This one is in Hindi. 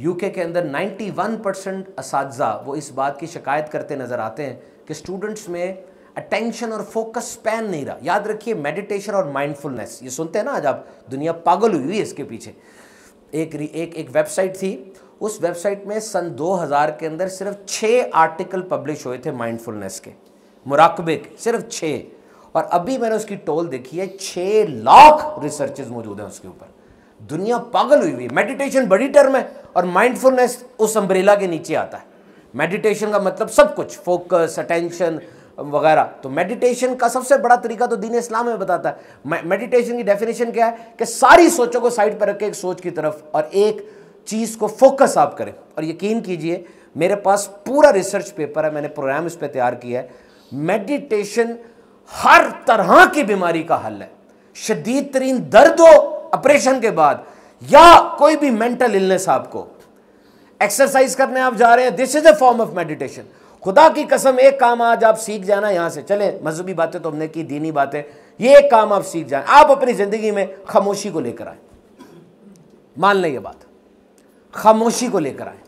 यूके के अंदर 91 परसेंट इस वो इस बात की शिकायत करते नज़र आते हैं कि स्टूडेंट्स में अटेंशन और फोकस स्पैन नहीं रहा याद रखिए मेडिटेशन और माइंडफुलनेस ये सुनते हैं ना आज आप दुनिया पागल हुई हुई है इसके पीछे एक एक एक वेबसाइट थी उस वेबसाइट में सन 2000 के अंदर सिर्फ छः आर्टिकल पब्लिश हुए थे माइंडफुलनेस के मुराकबे के सिर्फ छः और अभी मैंने उसकी टोल देखी है छः लाख रिसर्चेज मौजूद हैं उसके ऊपर दुनिया पागल हुई हुई है मेडिटेशन बड़ी टर्म है और माइंडफुलनेस उस अम्ब्रेला के नीचे आता है मेडिटेशन का मतलब सब कुछ फोकस अटेंशन वगैरह तो मेडिटेशन का सबसे बड़ा तरीका तो दीन इस्लाम में बताता है मेडिटेशन की डेफिनेशन क्या है कि सारी सोचों को साइड पर रख के एक सोच की तरफ और एक चीज़ को फोकस आप करें और यकीन कीजिए मेरे पास पूरा रिसर्च पेपर है मैंने प्रोग्राम इस पर तैयार किया है मेडिटेशन हर तरह की बीमारी का हल है शदीद तरीन दर्द हो ऑपरेशन के बाद या कोई भी मेंटल इलनेस आपको एक्सरसाइज करने आप जा रहे हैं this is a form of meditation खुदा की कसम एक काम आज आप सीख जाना यहां से चले मजहबी बातें तो हमने की दीनी बातें ये एक काम आप सीख जाए आप अपनी ज़िंदगी में खामोशी को लेकर आए मान लें ये बात खामोशी को लेकर आए